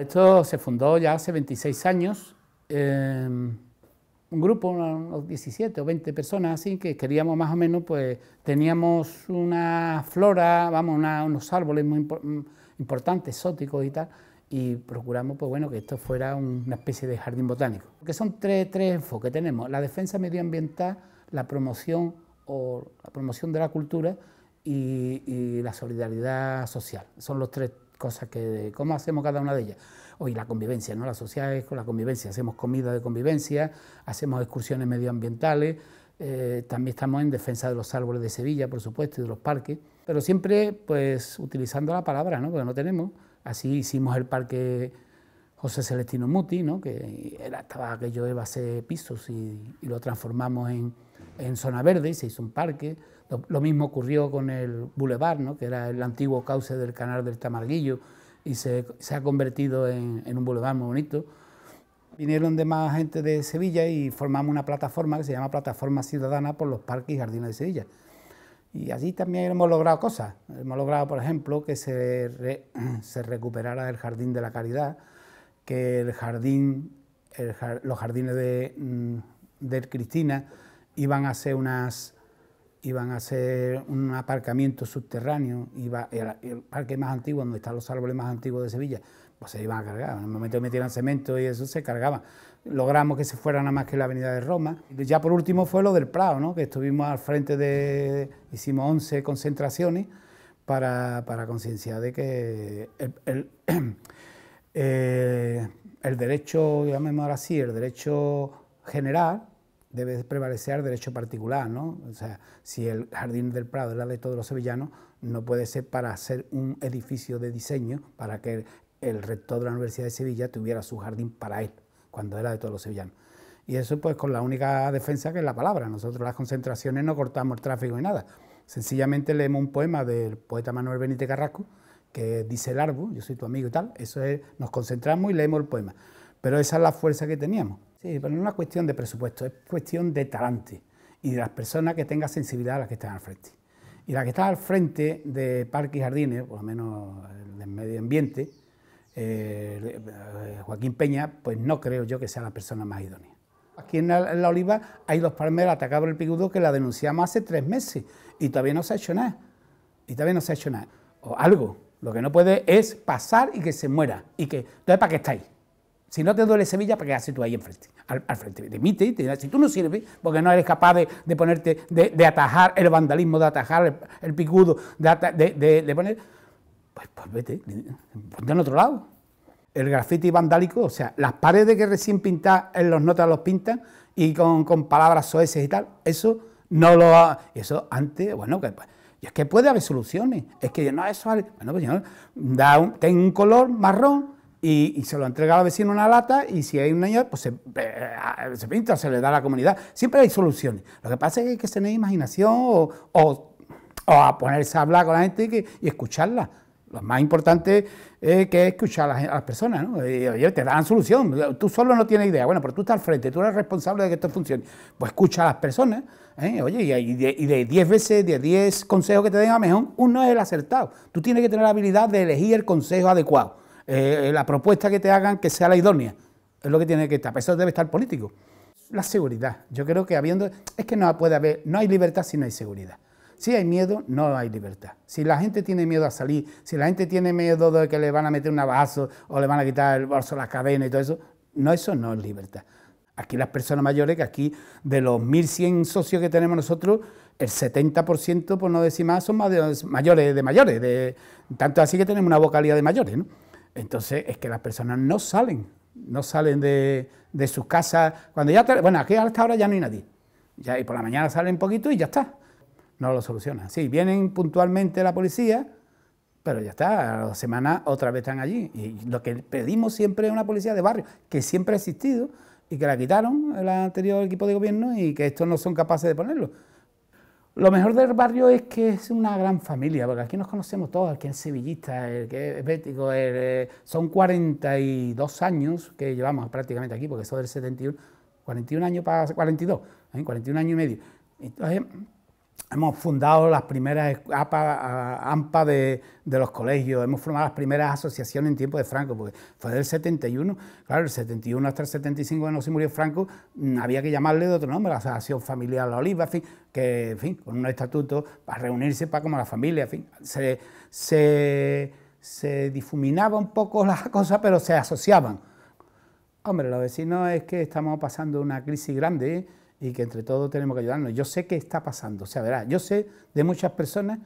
Esto se fundó ya hace 26 años, em, un grupo, unos 17 o 20 personas así, que queríamos más o menos, pues teníamos una flora, vamos, unos árboles muy mm, importantes, exóticos y tal, y procuramos, pues bueno, que esto fuera una especie de jardín botánico. Que son tres, tres enfoques, tenemos la defensa medioambiental, la promoción o la promoción de la cultura y la solidaridad social. Son los tres cosas que, ¿cómo hacemos cada una de ellas? Hoy la convivencia, ¿no? La sociedad es con la convivencia, hacemos comida de convivencia, hacemos excursiones medioambientales, eh, también estamos en defensa de los árboles de Sevilla, por supuesto, y de los parques, pero siempre pues utilizando la palabra, ¿no? Porque no tenemos. Así hicimos el parque José Celestino Muti, ¿no? que estaba aquello de base pisos y, lo transformamos en, en zona verde y se hizo un parque lo, mismo ocurrió con el Boulevard, que era el antiguo cauce del canal del Tamarguillo y se, ha convertido en, un boulevard muy bonito. Vinieron de más gente de Sevilla y formamos una plataforma que se llama Plataforma Ciudadana por los Parques y Jardines de Sevilla. Y allí también hemos logrado cosas. Hemos logrado, por ejemplo, que se, recuperara el Jardín de la Caridad, que el jardín, los jardines de, mm, de Cristina iban a ser unas iban a hacer un aparcamiento subterráneo, iba, el, parque más antiguo, donde están los árboles más antiguos de Sevilla, pues se iban a cargar. En el momento que metieran cemento y eso, se cargaba. Logramos que se fuera nada más que la avenida de Roma. Ya por último fue lo del Prado, ¿no? que estuvimos al frente de... hicimos 11 concentraciones para, concienciar de que el, el, eh, el derecho, llamémoslo así, el derecho general debe prevalecer derecho particular, ¿no? O sea, si el Jardín del Prado era de todos los sevillanos, no puede ser para hacer un edificio de diseño para que el, rector de la Universidad de Sevilla tuviera su jardín para él, cuando era de todos los sevillanos. Y eso pues con la única defensa que es la palabra. Nosotros las concentraciones no cortamos el tráfico ni nada. Sencillamente leemos un poema del poeta Manuel Benítez Carrasco que dice el árbol, yo soy tu amigo y tal. Eso es, nos concentramos y leemos el poema. Pero esa es la fuerza que teníamos. Sí, pero no es cuestión de presupuesto, es cuestión de talante y de las personas que tengan sensibilidad a las que están al frente. Y las que están al frente de parques y jardines, por lo menos del medio ambiente, eh, eh, Joaquín Peña, pues no creo yo que sea la persona más idónea. Aquí en la, Oliva hay dos palmeras atacados por el Pigudo, que la denunciamos hace tres meses y todavía no se ha hecho nada. Y todavía no se ha hecho nada. O algo. Lo que no puede es pasar y que se muera. Y que, entonces, ¿para qué estáis? Si no te duele Sevilla, ¿para qué haces tú ahí enfrente? Al, frente, si tú no sirves, porque no eres capaz de, ponerte, de, atajar el vandalismo, de atajar el, picudo, de, poner. Pues, pues vete, ponte en otro lado. El grafiti vandálico, o sea, las paredes que recién pintas en los notas los pintan y con, palabras soeces y tal, eso no lo ha. Eso antes, bueno, que. y es que puede haber soluciones. Es que no, eso. Bueno, pues yo, da un, ten un color marrón y, se lo entrega al vecino una lata y si hay un año, pues se, eh, eh, se, pinta, se le da a la comunidad. Siempre hay soluciones. Lo que pasa es que hay que tener imaginación o, a ponerse a hablar con la gente y, escucharla. Lo más importante eh, es que escuchar a las, personas, ¿no? oye, te dan solución. Tú solo no tienes idea. Bueno, pero tú estás al frente, tú eres responsable de que esto funcione. Pues escucha a las personas, Oye, y de 10 veces, de 10 consejos que te den a mejor, uno es el acertado. Tú tienes que tener la habilidad de elegir el consejo adecuado. Eh, la propuesta que te hagan que sea la idónea. Es lo que tiene que estar. Eso debe estar político. La seguridad. Yo creo que habiendo. Es que no puede haber. No hay libertad si no hay seguridad. Si hay miedo, no hay libertad. Si la gente tiene miedo a salir, si la gente tiene miedo de que le van a meter un vaso o le van a quitar el bolso, las cadenas y todo eso, no, eso no es libertad. Aquí las personas mayores, que aquí de los 1.100 socios que tenemos nosotros, el 70%, por no decir más, son mayores de mayores. De, tanto así que tenemos una vocalidad de mayores. ¿no? Entonces es que las personas no salen, no salen de, sus casas. Cuando ya bueno, aquí a esta hora ya no hay nadie. Ya, y por la mañana salen un poquito y ya está. No lo solucionan. Sí, vienen puntualmente la policía, pero ya está, a la semana otra vez están allí. Y lo que pedimos siempre es una policía de barrio, que siempre ha existido y que la quitaron el anterior equipo de gobierno y que estos no son capaces de ponerlo. Lo mejor del barrio es que es una gran familia, porque aquí nos conocemos todos, aquí en es sevillista, el que es bético, eh, son 42 años que llevamos prácticamente aquí, porque eso del 71, 41 años para 42, 41 años y medio. Entonces, Hemos fundado las primeras e, APA, AMPA de, los colegios, hemos formado las primeras asociaciones en tiempo de Franco, porque fue del 71, claro, el 71 hasta el 75 cuando se murió Franco, mm, había que llamarle de otro nombre, la Asociación Familiar La Oliva, en fin, que, en fin, con un estatuto para reunirse para como la familia, en fin, se, difuminaba un poco las cosas, pero se asociaban. Hombre, los vecinos es que estamos pasando una crisis grande, ¿eh? y que entre todos tenemos que ayudarnos. Yo sé que está pasando, o sea, verá, yo sé de muchas personas,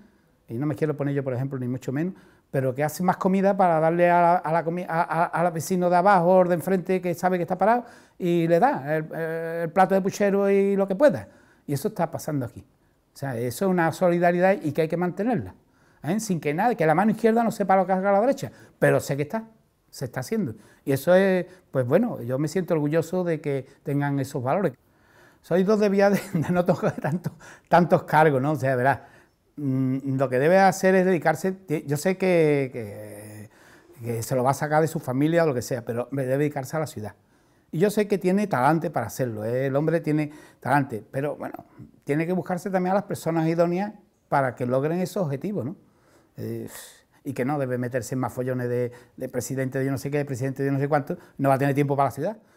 y no me quiero poner yo por ejemplo, ni mucho menos, pero que hacen más comida para darle a la, a a, la vecino de abajo o de enfrente que sabe que está parado y le da el, plato de puchero y lo que pueda. Y eso está pasando aquí. O sea, eso es una solidaridad y que hay que mantenerla. ¿eh? Sin que nada, que la mano izquierda no sepa lo que haga la derecha, pero sé que está, se está haciendo. Y eso es, pues bueno, yo me siento orgulloso de que tengan esos valores soy dos de vía de, no tocar tanto, tantos cargos, ¿no? O sea, verás, mm, lo que debe hacer es dedicarse, yo sé que, se lo va a sacar de su familia o lo que sea, pero debe dedicarse a la ciudad. Y yo sé que tiene talante para hacerlo, ¿eh? el hombre tiene talante, pero bueno, tiene que buscarse también a las personas idóneas para que logren esos objetivos, ¿no? Eh, y que no debe meterse en más follones de, presidente de yo no sé qué, de presidente de yo no sé cuánto, no va a tener tiempo para la ciudad.